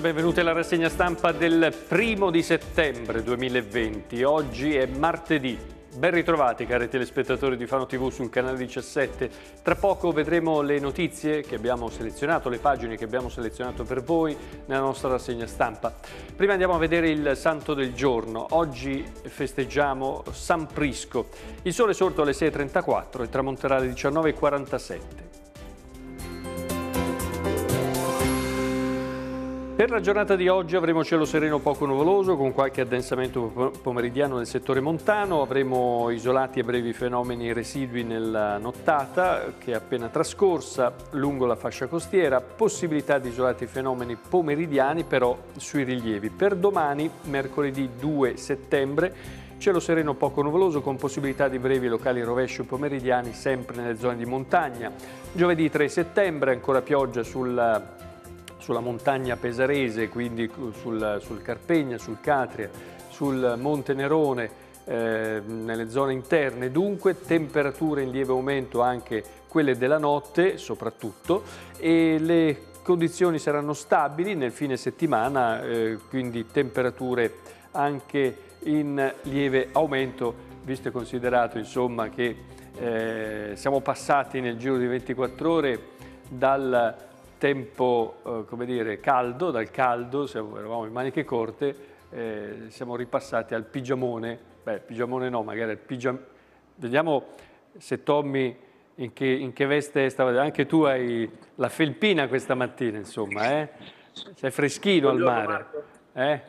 buongiorno e benvenuti alla rassegna stampa del primo di settembre 2020. Oggi è martedì. Ben ritrovati cari telespettatori di Fano TV sul canale 17. Tra poco vedremo le notizie che abbiamo selezionato, le pagine che abbiamo selezionato per voi nella nostra rassegna stampa. Prima andiamo a vedere il santo del giorno. Oggi festeggiamo San Prisco. Il sole è sorto alle 6.34 e tramonterà alle 19.47. Per la giornata di oggi avremo cielo sereno poco nuvoloso con qualche addensamento pomeridiano nel settore montano, avremo isolati e brevi fenomeni residui nella nottata che è appena trascorsa lungo la fascia costiera, possibilità di isolati fenomeni pomeridiani però sui rilievi. Per domani, mercoledì 2 settembre, Cielo sereno poco nuvoloso con possibilità di brevi locali rovesci pomeridiani sempre nelle zone di montagna. Giovedì 3 settembre ancora pioggia sulla sulla montagna pesarese, quindi sul, sul Carpegna, sul Catria, sul Monte Nerone, eh, nelle zone interne, dunque temperature in lieve aumento anche quelle della notte soprattutto e le condizioni saranno stabili nel fine settimana, eh, quindi temperature anche in lieve aumento, visto e considerato insomma, che eh, siamo passati nel giro di 24 ore dal tempo eh, come dire, caldo, dal caldo, siamo, eravamo in maniche corte, eh, siamo ripassati al pigiamone, beh pigiamone no, magari al pigiamone, vediamo se Tommy in che, in che, veste stava, anche tu hai la felpina questa mattina insomma, eh? sei freschino Buongiorno, al mare. Eh?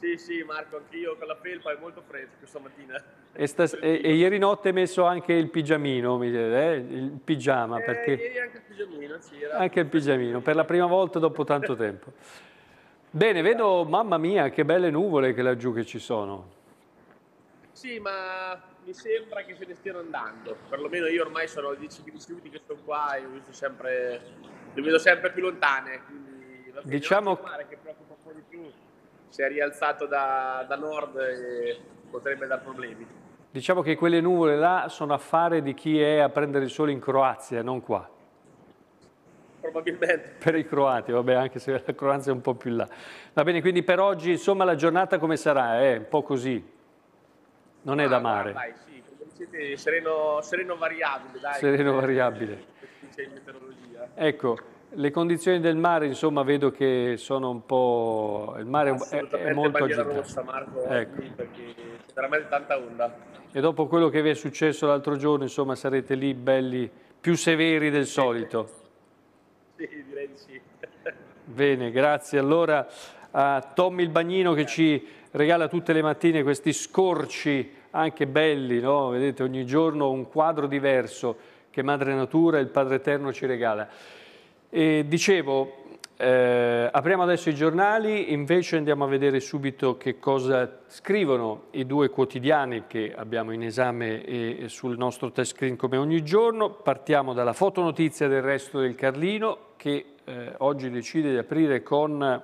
Sì, sì Marco, anch'io con la felpa è molto fresco mattina. E, stas- e, e, ieri notte hai messo anche il pigiamino, eh? il pigiama. Eh, perché... Eh, ieri anche il pigiamino, sì. Anche il pigiamino, per la prima volta dopo tanto tempo. Bene, vedo, mamma mia, che belle nuvole che laggiù che ci sono. Sì, ma mi sembra che se ne stiano andando. Perlomeno io ormai sono 10-15 minuti che sono qua e sempre, le vedo sempre più lontane. Quindi, diciamo... che preoccupa un po' di più. Si è rialzato da, da nord e potrebbe dar problemi. Diciamo che quelle nuvole là sono affare di chi è a prendere il sole in Croazia, non qua. Probabilmente. Per i croati, vabbè, anche se la Croazia è un po' più là. Va bene, quindi per oggi, insomma, la giornata come sarà? È un po' così. Non è ah, da mare. Dai, sì, sereno, sereno variabile, dai. Sereno variabile. Ecco, le condizioni del mare, insomma, vedo che sono un po'... Il mare è, è molto agitato. Rossa, Marco, eh, ecco. perché veramente tanta onda. E dopo quello che vi è successo l'altro giorno, insomma, sarete lì belli più severi del solito. Sì, sì direi di sì. Bene, grazie. Allora a Tommy il Bagnino che ci regala tutte le mattine questi scorci anche belli, no? vedete ogni giorno un quadro diverso che Madre Natura e il Padre Eterno ci regala. E dicevo, eh, apriamo adesso i giornali, invece andiamo a vedere subito che cosa scrivono i due quotidiani che abbiamo in esame e sul nostro test screen come ogni giorno. Partiamo dalla fotonotizia del resto del Carlino che eh, oggi decide di aprire con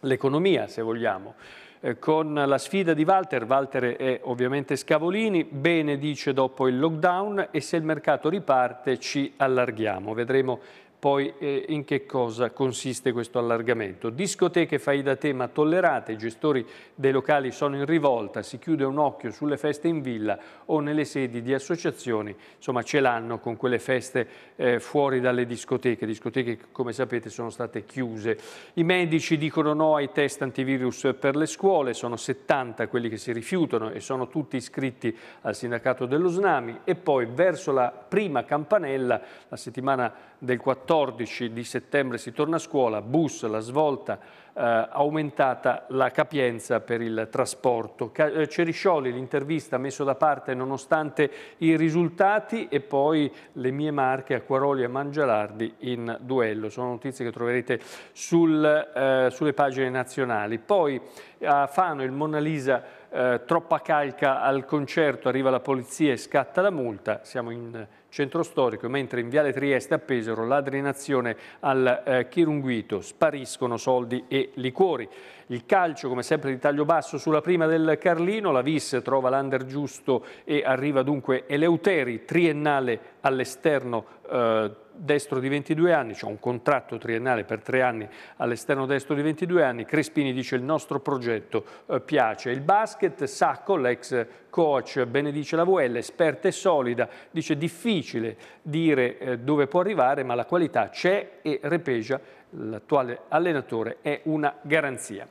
l'economia, se vogliamo eh, con la sfida di Walter, Walter è ovviamente Scavolini, bene dice dopo il lockdown e se il mercato riparte ci allarghiamo. Vedremo poi eh, in che cosa consiste questo allargamento. Discoteche fai da te ma tollerate, i gestori dei locali sono in rivolta, si chiude un occhio sulle feste in villa o nelle sedi di associazioni, insomma ce l'hanno con quelle feste eh, fuori dalle discoteche, discoteche che come sapete sono state chiuse. I medici dicono no ai test antivirus per le scuole, sono 70 quelli che si rifiutano e sono tutti iscritti al sindacato dello Snami e poi verso la prima campanella, la settimana del 14 di settembre si torna a scuola, bus, la svolta, eh, aumentata la capienza per il trasporto. Eh, Ceriscioli, l'intervista messo da parte nonostante i risultati e poi le mie marche Acquaroli e Mangialardi in duello. Sono notizie che troverete sul, eh, sulle pagine nazionali. Poi a Fano il Mona Lisa eh, troppa calca al concerto, arriva la polizia e scatta la multa. Siamo in centro storico, mentre in Viale Trieste a Pesaro l'adrenazione al eh, Chirunguito, spariscono soldi e liquori. Il calcio come sempre di taglio basso sulla prima del Carlino, la Vis trova l'under giusto e arriva dunque Eleuteri, triennale all'esterno eh, destro di 22 anni, c'è cioè un contratto triennale per tre anni all'esterno destro di 22 anni, Crespini dice il nostro progetto eh, piace. Il basket, Sacco, l'ex coach benedice la VL, esperta e solida, dice difficile dire eh, dove può arrivare, ma la qualità c'è e repegia l'attuale allenatore è una garanzia.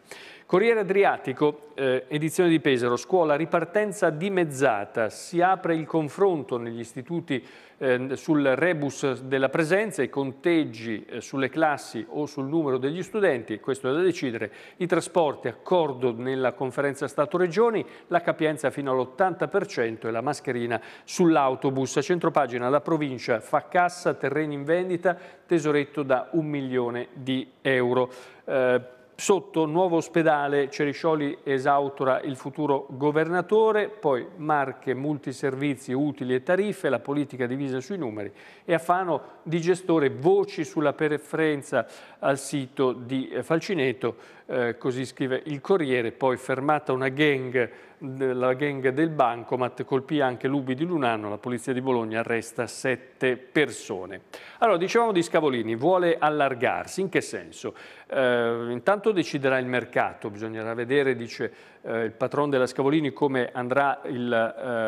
Corriere Adriatico, eh, edizione di Pesaro, scuola ripartenza dimezzata, si apre il confronto negli istituti eh, sul rebus della presenza, i conteggi eh, sulle classi o sul numero degli studenti, questo è da decidere, i trasporti, accordo nella conferenza Stato-Regioni, la capienza fino all'80% e la mascherina sull'autobus. A centropagina la provincia fa cassa, terreni in vendita, tesoretto da un milione di euro. Eh, Sotto nuovo ospedale Ceriscioli esautora il futuro governatore, poi marche, multiservizi, utili e tariffe, la politica divisa sui numeri e a Fano di gestore voci sulla preferenza al sito di eh, Falcineto eh, così scrive il Corriere, poi fermata una gang, la gang del Bancomat, colpì anche l'Ubi di Lunano, la polizia di Bologna arresta sette persone. Allora, dicevamo di Scavolini, vuole allargarsi, in che senso? Eh, intanto deciderà il mercato, bisognerà vedere, dice eh, il patron della Scavolini come andrà il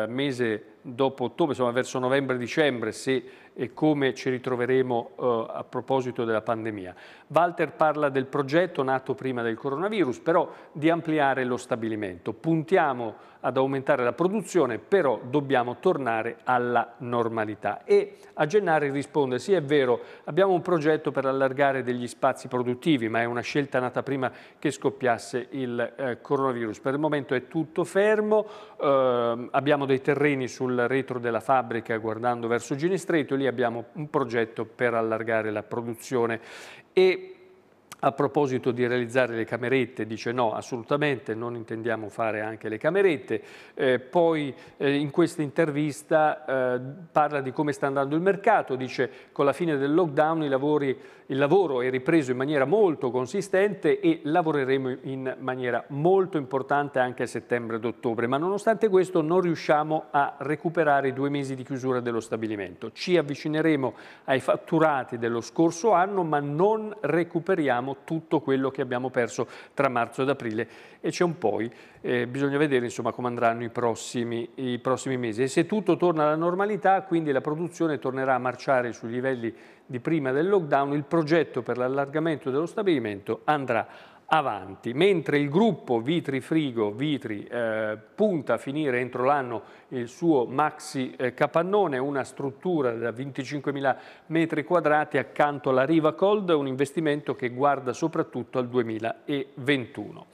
eh, mese dopo ottobre, insomma verso novembre-dicembre, se e come ci ritroveremo eh, a proposito della pandemia. Walter parla del progetto nato prima del coronavirus, però di ampliare lo stabilimento. Puntiamo ad aumentare la produzione, però dobbiamo tornare alla normalità. E a Gennari risponde, sì è vero, abbiamo un progetto per allargare degli spazi produttivi, ma è una scelta nata prima che scoppiasse il eh, coronavirus. Per il momento è tutto fermo, eh, abbiamo dei terreni sul retro della fabbrica guardando verso Ginestreto, lì abbiamo un progetto per allargare la produzione e a proposito di realizzare le camerette dice no, assolutamente, non intendiamo fare anche le camerette. Eh, poi eh, in questa intervista eh, parla di come sta andando il mercato, dice con la fine del lockdown i lavori, il lavoro è ripreso in maniera molto consistente e lavoreremo in maniera molto importante anche a settembre ed ottobre, ma nonostante questo non riusciamo a recuperare i due mesi di chiusura dello stabilimento. Ci avvicineremo ai fatturati dello scorso anno, ma non recuperiamo tutto quello che abbiamo perso tra marzo ed aprile e c'è un poi. Eh, bisogna vedere insomma, come andranno i prossimi, i prossimi mesi. E se tutto torna alla normalità, quindi la produzione tornerà a marciare sui livelli di prima del lockdown, il progetto per l'allargamento dello stabilimento andrà avanti, mentre il gruppo Vitri Frigo Vitri eh, punta a finire entro l'anno il suo maxi eh, capannone, una struttura da 25.000 metri quadrati accanto alla Riva Cold, un investimento che guarda soprattutto al 2021.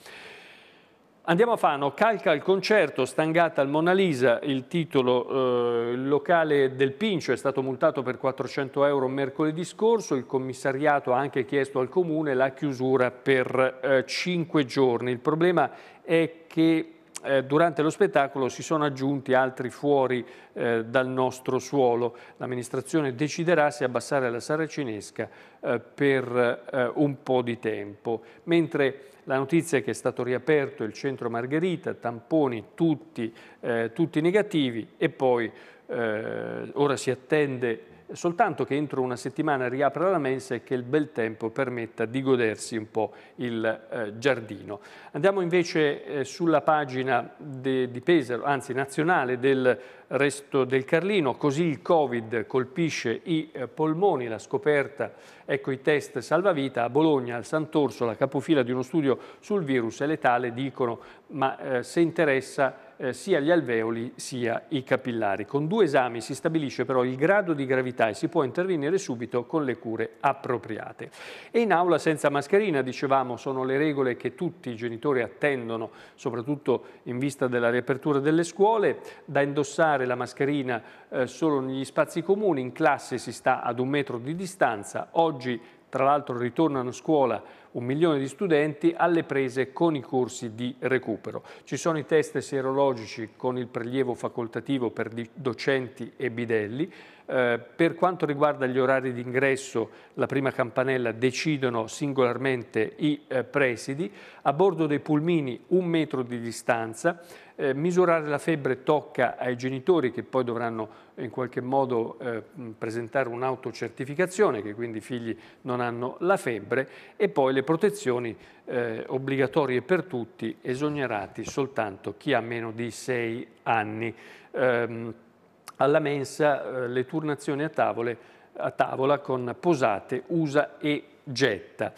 Andiamo a Fano, calca il concerto, stangata al Mona Lisa, il titolo, eh, locale del Pincio è stato multato per 400 euro mercoledì scorso, il commissariato ha anche chiesto al comune la chiusura per eh, 5 giorni. Il problema è che eh, durante lo spettacolo si sono aggiunti altri fuori eh, dal nostro suolo. L'amministrazione deciderà se abbassare la saracinesca eh, per eh, un po' di tempo. Mentre la notizia è che è stato riaperto il centro Margherita, tamponi tutti, eh, tutti negativi e poi eh, ora si attende soltanto che entro una settimana riapra la mensa e che il bel tempo permetta di godersi un po' il eh, giardino. Andiamo invece eh, sulla pagina de, di Pesaro, anzi nazionale, del resto del Carlino, così il Covid colpisce i eh, polmoni, la scoperta, ecco i test salvavita, a Bologna, al Sant'Orso, la capofila di uno studio sul virus è letale, dicono, ma eh, se interessa eh, sia gli alveoli sia i capillari. Con due esami si stabilisce però il grado di gravità e si può intervenire subito con le cure appropriate. E in aula senza mascherina, dicevamo, sono le regole che tutti i genitori attendono, soprattutto in vista della riapertura delle scuole, da indossare la mascherina eh, solo negli spazi comuni, in classe si sta ad un metro di distanza, oggi tra l'altro ritornano a scuola un milione di studenti alle prese con i corsi di recupero. Ci sono i test serologici con il prelievo facoltativo per docenti e bidelli, eh, per quanto riguarda gli orari di ingresso, la prima campanella decidono singolarmente i eh, presidi. A bordo dei pulmini un metro di distanza. Eh, misurare la febbre tocca ai genitori che poi dovranno in qualche modo eh, presentare un'autocertificazione che quindi i figli non hanno la febbre e poi le protezioni eh, obbligatorie per tutti, esonerati soltanto chi ha meno di 6 anni. Ehm, alla mensa eh, le turnazioni a, tavole, a, tavola con posate, usa e getta.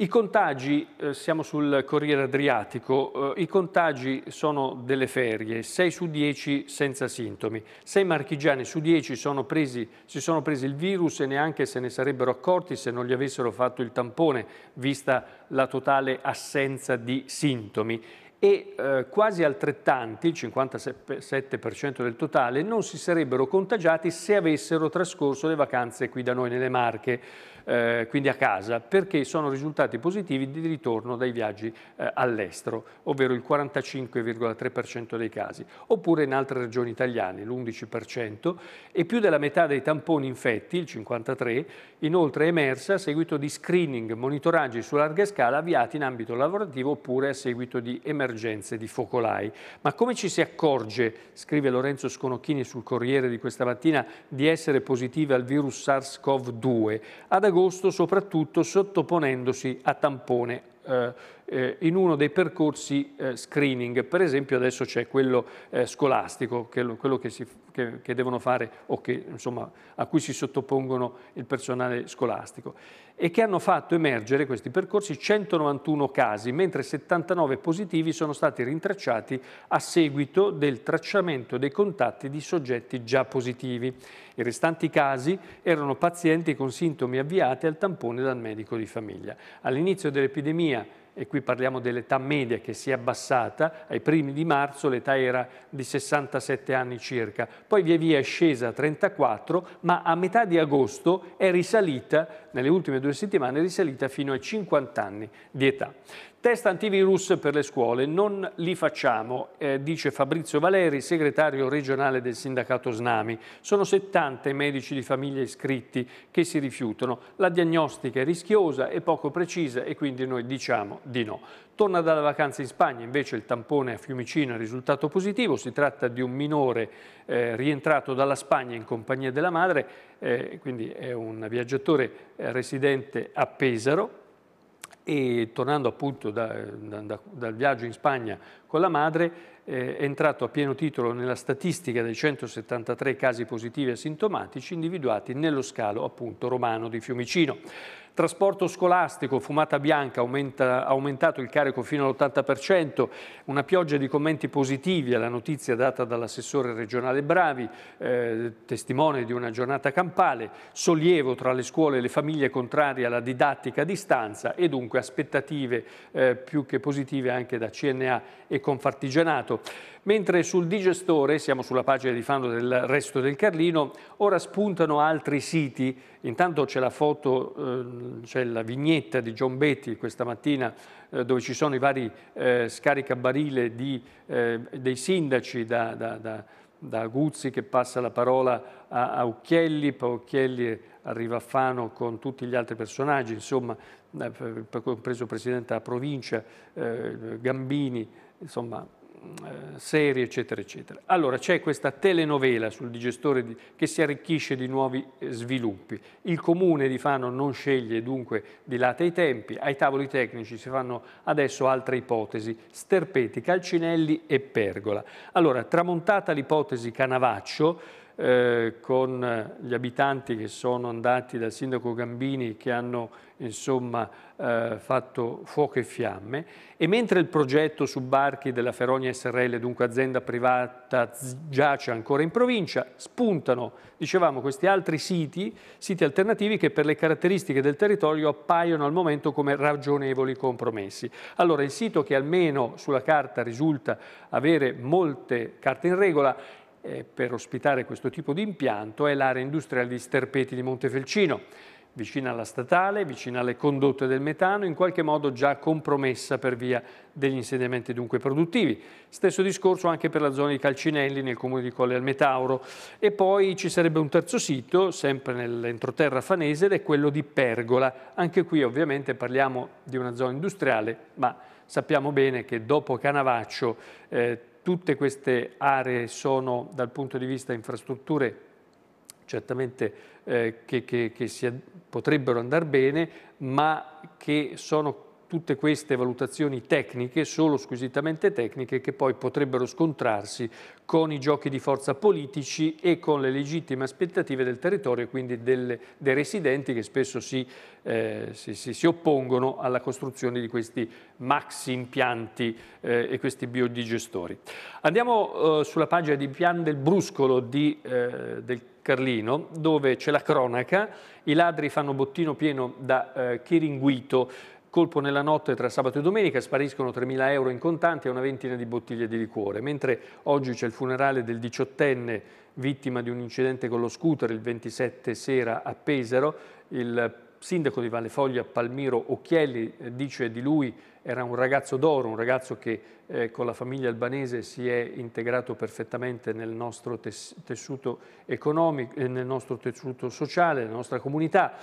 I contagi, eh, siamo sul Corriere Adriatico, eh, i contagi sono delle ferie, 6 su 10 senza sintomi, 6 marchigiani su 10 sono presi, si sono presi il virus e neanche se ne sarebbero accorti se non gli avessero fatto il tampone, vista la totale assenza di sintomi e eh, quasi altrettanti, il 57% del totale, non si sarebbero contagiati se avessero trascorso le vacanze qui da noi nelle Marche eh, quindi a casa, perché sono risultati positivi di ritorno dai viaggi eh, all'estero, ovvero il 45,3% dei casi, oppure in altre regioni italiane, l'11%, e più della metà dei tamponi infetti, il 53%, inoltre è emersa a seguito di screening, monitoraggi su larga scala avviati in ambito lavorativo oppure a seguito di emergenze di focolai. Ma come ci si accorge, scrive Lorenzo Sconocchini sul Corriere di questa mattina, di essere positivi al virus SARS-CoV-2? Ad agosto agosto soprattutto sottoponendosi a tampone eh, eh, in uno dei percorsi eh, screening, per esempio adesso c'è quello scolastico, quello che si che, che devono fare o che, insomma, a cui si sottopongono il personale scolastico e che hanno fatto emergere questi percorsi 191 casi, mentre 79 positivi sono stati rintracciati a seguito del tracciamento dei contatti di soggetti già positivi. I restanti casi erano pazienti con sintomi avviati al tampone dal medico di famiglia. All'inizio dell'epidemia e qui parliamo dell'età media che si è abbassata, ai primi di marzo l'età era di 67 anni circa, poi via via è scesa a 34, ma a metà di agosto è risalita, nelle ultime due settimane, è risalita fino ai 50 anni di età. Test antivirus per le scuole, non li facciamo, eh, dice Fabrizio Valeri, segretario regionale del sindacato Snami. Sono 70 i medici di famiglia iscritti che si rifiutano. La diagnostica è rischiosa e poco precisa e quindi noi diciamo di no. Torna dalla vacanza in Spagna, invece il tampone a Fiumicino è risultato positivo, si tratta di un minore eh, rientrato dalla Spagna in compagnia della madre, eh, quindi è un viaggiatore eh, residente a Pesaro e tornando appunto da, da, da, dal viaggio in Spagna con la madre eh, è entrato a pieno titolo nella statistica dei 173 casi positivi asintomatici individuati nello scalo appunto romano di Fiumicino. Trasporto scolastico, fumata bianca, aumenta, aumentato il carico fino all'80%, una pioggia di commenti positivi alla notizia data dall'assessore regionale Bravi, eh, testimone di una giornata campale, sollievo tra le scuole e le famiglie contrarie alla didattica a distanza e dunque aspettative eh, più che positive anche da CNA e Confartigianato. Mentre sul digestore, siamo sulla pagina di Fando del resto del Carlino, ora spuntano altri siti. Intanto c'è la foto, eh, c'è la vignetta di John Betty questa mattina eh, dove ci sono i vari eh, scaricabarile di, dei sindaci da, da, da da Guzzi che passa la parola a, a Occhielli, poi Occhielli arriva a Fano con tutti gli altri personaggi, insomma, compreso il Presidente della provincia, Gambini, insomma, eh, serie, eccetera, eccetera. Allora c'è questa telenovela sul digestore di, che si arricchisce di nuovi eh, sviluppi. Il comune di Fano non sceglie, dunque di late i tempi. Ai tavoli tecnici si fanno adesso altre ipotesi, Sterpeti, Calcinelli e Pergola. Allora, tramontata l'ipotesi Canavaccio, eh, con gli abitanti che sono andati dal sindaco Gambini che hanno insomma, eh, fatto fuoco e fiamme e mentre il progetto su barchi della Ferogna SRL, dunque azienda privata, giace ancora in provincia, spuntano, dicevamo, questi altri siti, siti alternativi che per le caratteristiche del territorio appaiono al momento come ragionevoli compromessi. Allora il sito che almeno sulla carta risulta avere molte carte in regola eh, per ospitare questo tipo di impianto è l'area industriale di Sterpeti di Montefelcino, vicina alla statale, vicina alle condotte del metano, in qualche modo già compromessa per via degli insediamenti dunque produttivi. Stesso discorso anche per la zona di Calcinelli nel comune di Colle al Metauro. E poi ci sarebbe un terzo sito, sempre nell'entroterra fanese, ed è quello di Pergola. Anche qui ovviamente parliamo di una zona industriale, ma sappiamo bene che dopo Canavaccio eh, Tutte queste aree sono dal punto di vista infrastrutture certamente eh, che, che, che si, potrebbero andare bene, ma che sono tutte queste valutazioni tecniche, solo squisitamente tecniche, che poi potrebbero scontrarsi con i giochi di forza politici e con le legittime aspettative del territorio e quindi delle, dei residenti che spesso si, eh, si, si, si, oppongono alla costruzione di questi maxi impianti eh, e questi biodigestori. Andiamo eh, sulla pagina di Pian del Bruscolo di, eh, del Carlino, dove c'è la cronaca, i ladri fanno bottino pieno da eh, Chiringuito, Colpo nella notte tra sabato e domenica, spariscono 3.000 euro in contanti e una ventina di bottiglie di liquore, mentre oggi c'è il funerale del diciottenne vittima di un incidente con lo scooter il 27 sera a Pesaro. Il sindaco di Valle Foglia Palmiro Occhielli eh, dice di lui era un ragazzo d'oro, un ragazzo che eh, con la famiglia albanese si è integrato perfettamente nel nostro tessuto economico, eh, nel nostro tessuto sociale, nella nostra comunità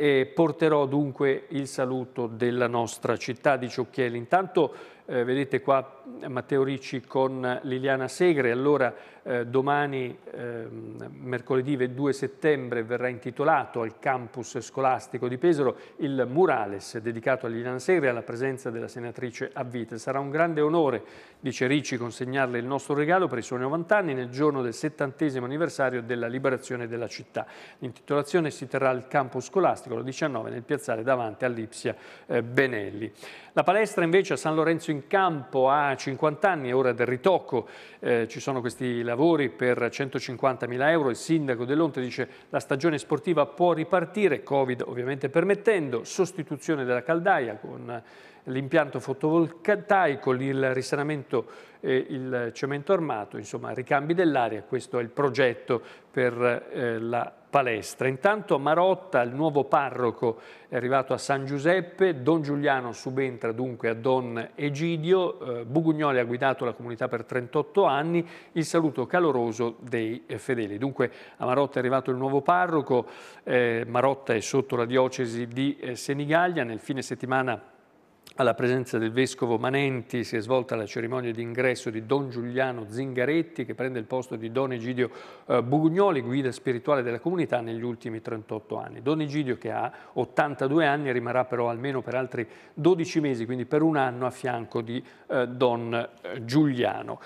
e porterò dunque il saluto della nostra città di Ciocchieli. Intanto eh, vedete qua eh, Matteo Ricci con Liliana Segre, allora eh, domani, eh, mercoledì 2 settembre, verrà intitolato al campus scolastico di Pesaro il murales dedicato a Liliana Segre alla presenza della senatrice a vita. Sarà un grande onore, dice Ricci, consegnarle il nostro regalo per i suoi 90 anni nel giorno del settantesimo anniversario della liberazione della città. L'intitolazione si terrà al campus scolastico, lo 19, nel piazzale davanti all'Ipsia eh, Benelli. La palestra invece a San Lorenzo in in campo a 50 anni, è ora del ritocco, eh, ci sono questi lavori per 150 mila euro, il sindaco dell'Onte dice la stagione sportiva può ripartire, Covid ovviamente permettendo, sostituzione della caldaia con l'impianto fotovoltaico, il risanamento e il cemento armato, insomma ricambi dell'aria, questo è il progetto per eh, la palestra. Intanto Marotta, il nuovo parroco, è arrivato a San Giuseppe, Don Giuliano subentra dunque a Don Egidio, eh, Bugugnoli ha guidato la comunità per 38 anni, il saluto caloroso dei eh, fedeli. Dunque a Marotta è arrivato il nuovo parroco, eh, Marotta è sotto la diocesi di eh, Senigallia, nel fine settimana alla presenza del vescovo Manenti si è svolta la cerimonia di ingresso di Don Giuliano Zingaretti che prende il posto di Don Egidio eh, Bugugnoli, guida spirituale della comunità negli ultimi 38 anni. Don Egidio che ha 82 anni rimarrà però almeno per altri 12 mesi, quindi per un anno a fianco di eh, Don eh, Giuliano.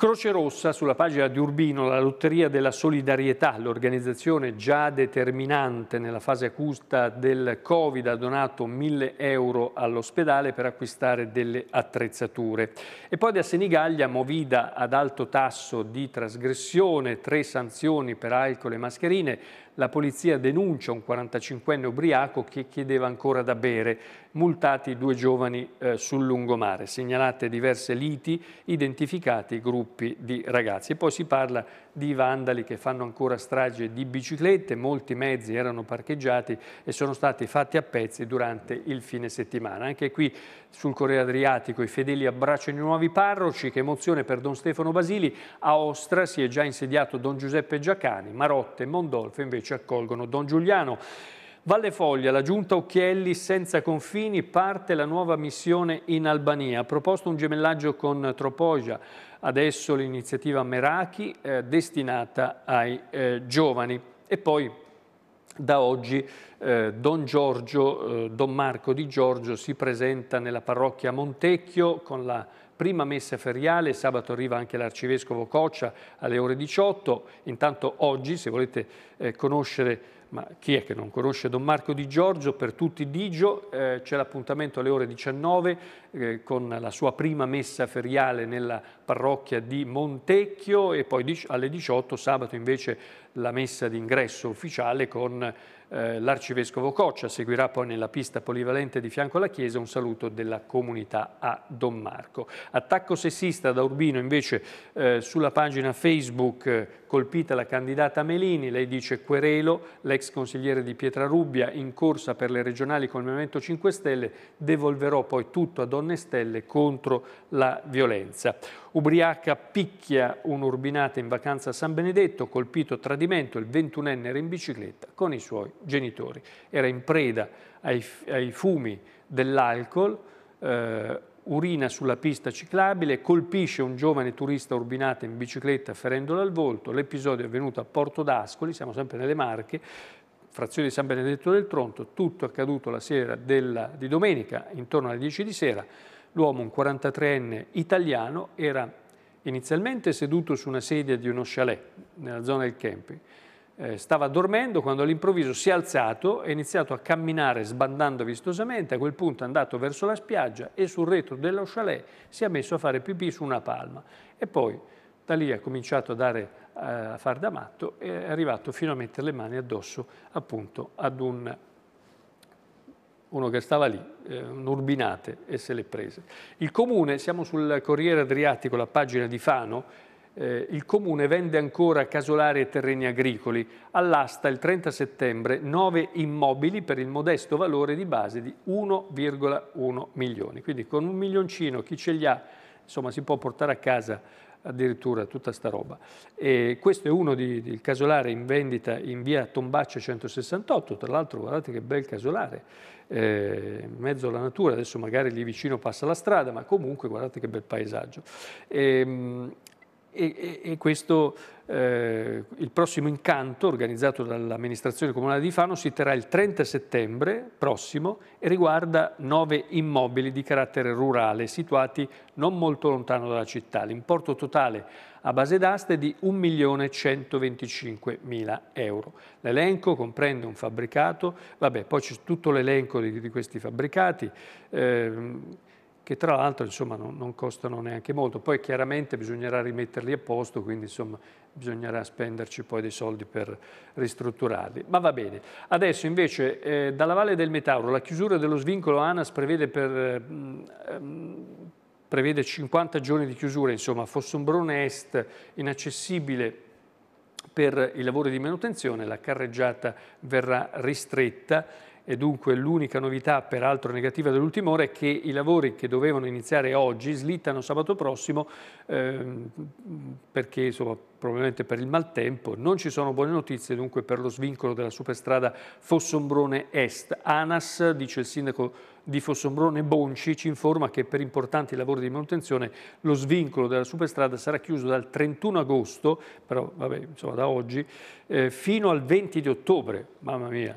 Croce Rossa, sulla pagina di Urbino, la lotteria della solidarietà, l'organizzazione già determinante nella fase acuta del Covid ha donato 1000 euro all'ospedale per acquistare delle attrezzature. E poi da Senigallia, Movida ad alto tasso di trasgressione, tre sanzioni per alcol e mascherine, la polizia denuncia un 45enne ubriaco che chiedeva ancora da bere, multati due giovani eh, sul lungomare, segnalate diverse liti, identificati gruppi di ragazzi. E poi si parla di vandali che fanno ancora strage di biciclette, molti mezzi erano parcheggiati e sono stati fatti a pezzi durante il fine settimana. Anche qui sul Corriere Adriatico i fedeli abbracciano i nuovi parroci, che emozione per Don Stefano Basili, a Ostra si è già insediato Don Giuseppe Giacani, Marotte e Mondolfo invece ci accolgono. Don Giuliano, Valle Foglia, la giunta Occhielli senza confini, parte la nuova missione in Albania. Ha proposto un gemellaggio con Tropogia, adesso l'iniziativa Meraki eh, destinata ai eh, giovani. E poi da oggi eh, Don Giorgio, eh, Don Marco di Giorgio si presenta nella parrocchia Montecchio con la prima messa feriale, sabato arriva anche l'arcivescovo Coccia alle ore 18, intanto oggi se volete eh, conoscere ma chi è che non conosce Don Marco Di Giorgio? Per tutti Digio eh, c'è l'appuntamento alle ore 19 eh, con la sua prima messa feriale nella parrocchia di Montecchio e poi alle 18 sabato invece la messa d'ingresso ufficiale con eh, l'arcivescovo Coccia, seguirà poi nella pista polivalente di fianco alla chiesa un saluto della comunità a Don Marco. Attacco sessista da Urbino invece eh, sulla pagina Facebook eh, colpita la candidata Melini, lei dice querelo, l'ex consigliere di Pietrarubbia in corsa per le regionali col Movimento 5 Stelle, devolverò poi tutto a Donne Stelle contro la violenza. Ubriaca picchia un'urbinata in vacanza a San Benedetto, colpito a tradimento, il ventunenne era in bicicletta con i suoi genitori. Era in preda ai, ai fumi dell'alcol, eh, urina sulla pista ciclabile, colpisce un giovane turista urbinata in bicicletta ferendolo al volto. L'episodio è avvenuto a Porto d'Ascoli, siamo sempre nelle Marche, frazione di San Benedetto del Tronto, tutto accaduto la sera della, di domenica intorno alle 10 di sera. L'uomo, un 43enne italiano, era inizialmente seduto su una sedia di uno chalet nella zona del camping. Eh, stava dormendo quando all'improvviso si è alzato e iniziato a camminare sbandando vistosamente. A quel punto è andato verso la spiaggia e sul retro dello chalet si è messo a fare pipì su una palma. E poi da lì ha cominciato a, dare, eh, a far da matto e è arrivato fino a mettere le mani addosso appunto ad un uno che stava lì, eh, un'urbinate, e se l'è prese. Il comune, siamo sul Corriere Adriatico, la pagina di Fano, eh, il comune vende ancora casolari e terreni agricoli. All'asta il 30 settembre 9 immobili per il modesto valore di base di 1,1 milioni. Quindi con un milioncino chi ce li ha, insomma, si può portare a casa addirittura tutta sta roba. E questo è uno di, del casolare in vendita in via Tombaccio 168, tra l'altro guardate che bel casolare, eh, in mezzo alla natura, adesso magari lì vicino passa la strada, ma comunque guardate che bel paesaggio. E, ehm, e, e, e questo, eh, il prossimo incanto organizzato dall'amministrazione comunale di Fano si terrà il 30 settembre prossimo e riguarda nove immobili di carattere rurale situati non molto lontano dalla città. L'importo totale a base d'asta è di 1.125.000 euro. L'elenco comprende un fabbricato, vabbè, poi c'è tutto l'elenco di, di, questi fabbricati. Eh, che tra l'altro insomma, non, non, costano neanche molto. Poi chiaramente bisognerà rimetterli a posto, quindi insomma, bisognerà spenderci poi dei soldi per ristrutturarli. Ma va bene. Adesso invece eh, dalla Valle del Metauro la chiusura dello svincolo ANAS prevede, per, ehm, prevede 50 giorni di chiusura, insomma fosse un Fossombrone Est inaccessibile per i lavori di manutenzione, la carreggiata verrà ristretta e dunque l'unica novità, peraltro negativa dell'ultima ora, è che i lavori che dovevano iniziare oggi slittano sabato prossimo ehm, perché insomma, probabilmente per il maltempo non ci sono buone notizie dunque per lo svincolo della superstrada Fossombrone Est. ANAS, dice il sindaco di Fossombrone Bonci, ci informa che per importanti lavori di manutenzione lo svincolo della superstrada sarà chiuso dal 31 agosto, però vabbè, insomma da oggi, eh, fino al 20 di ottobre, mamma mia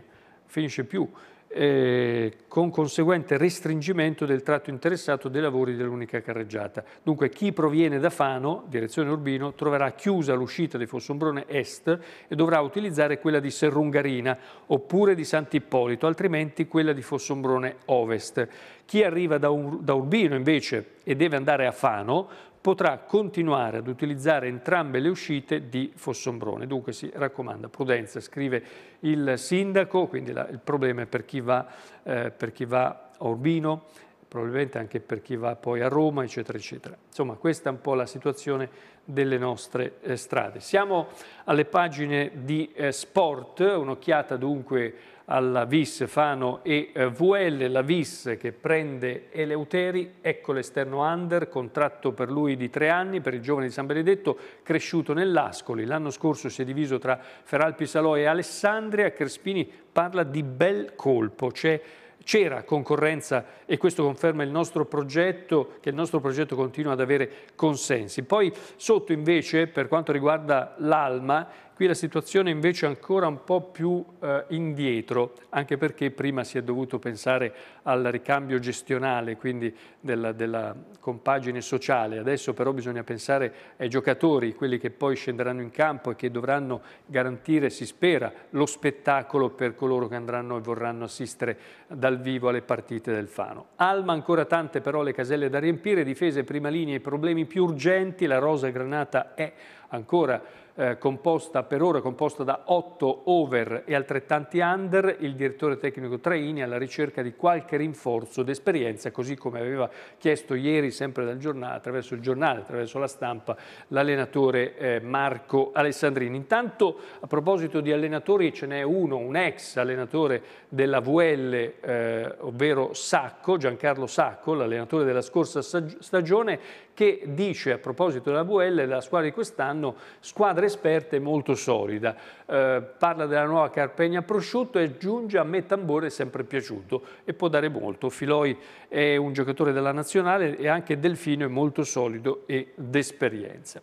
finisce più, eh, con conseguente restringimento del tratto interessato dei lavori dell'unica carreggiata. Dunque chi proviene da Fano, direzione Urbino, troverà chiusa l'uscita di Fossombrone Est e dovrà utilizzare quella di Serrungarina oppure di Sant'Ippolito, altrimenti quella di Fossombrone Ovest. Chi arriva da, Ur da Urbino invece e deve andare a Fano potrà continuare ad utilizzare entrambe le uscite di Fossombrone. Dunque si raccomanda prudenza, scrive il sindaco, quindi la, il problema è per chi va, eh, per chi va a Urbino, probabilmente anche per chi va poi a Roma, eccetera, eccetera. Insomma, questa è un po' la situazione delle nostre eh, strade. Siamo alle pagine di eh, sport, un'occhiata dunque alla vis Fano e eh, VL, la vis che prende Eleuteri, ecco l'esterno under, contratto per lui di tre anni, per il giovane di San Benedetto, cresciuto nell'Ascoli. L'anno scorso si è diviso tra Feralpi Salò e Alessandria, Crespini parla di bel colpo, c'è c'era concorrenza e questo conferma il nostro progetto, che il nostro progetto continua ad avere consensi. Poi sotto invece, per quanto riguarda l'Alma, Qui la situazione invece è ancora un po' più eh, indietro, anche perché prima si è dovuto pensare al ricambio gestionale, quindi della, della compagine sociale. Adesso però bisogna pensare ai giocatori, quelli che poi scenderanno in campo e che dovranno garantire, si spera, lo spettacolo per coloro che andranno e vorranno assistere dal vivo alle partite del Fano. Alma ancora tante però le caselle da riempire, difese, prima linea, i problemi più urgenti, la rosa granata è ancora eh, composta per ora composta da 8 over e altrettanti under, il direttore tecnico Traini alla ricerca di qualche rinforzo d'esperienza, così come aveva chiesto ieri sempre giornale, attraverso il giornale, attraverso la stampa, l'allenatore eh, Marco Alessandrini. Intanto a proposito di allenatori ce n'è uno, un ex allenatore della VL, eh, ovvero Sacco, Giancarlo Sacco, l'allenatore della scorsa stagione, che dice a proposito della VL, la squadra di quest'anno, squadra esperta e molto solida. Eh, parla della nuova Carpegna Prosciutto e aggiunge a me Tambore è sempre piaciuto e può dare molto. Filoi è un giocatore della nazionale e anche Delfino è molto solido e d'esperienza.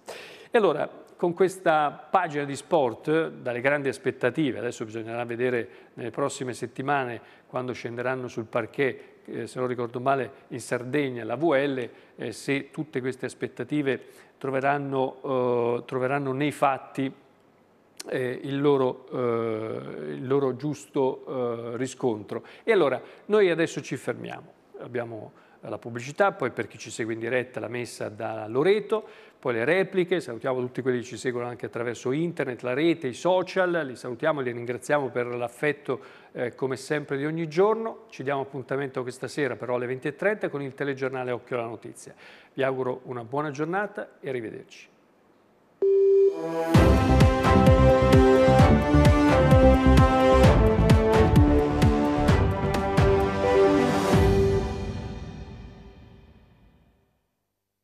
E allora, con questa pagina di sport, dalle grandi aspettative, adesso bisognerà vedere nelle prossime settimane quando scenderanno sul parquet eh, se non ricordo male, in Sardegna, la VL, eh, se tutte queste aspettative troveranno, eh, troveranno nei fatti eh, il loro, il, loro, giusto riscontro. E allora, noi adesso ci fermiamo. Abbiamo la pubblicità, poi per chi ci segue in diretta la messa da Loreto, poi le repliche, salutiamo tutti quelli che ci seguono anche attraverso internet, la rete, i social, li salutiamo, li ringraziamo per l'affetto eh, come sempre di ogni giorno, ci diamo appuntamento questa sera però alle 20.30 con il telegiornale Occhio alla Notizia. Vi auguro una buona giornata e arrivederci.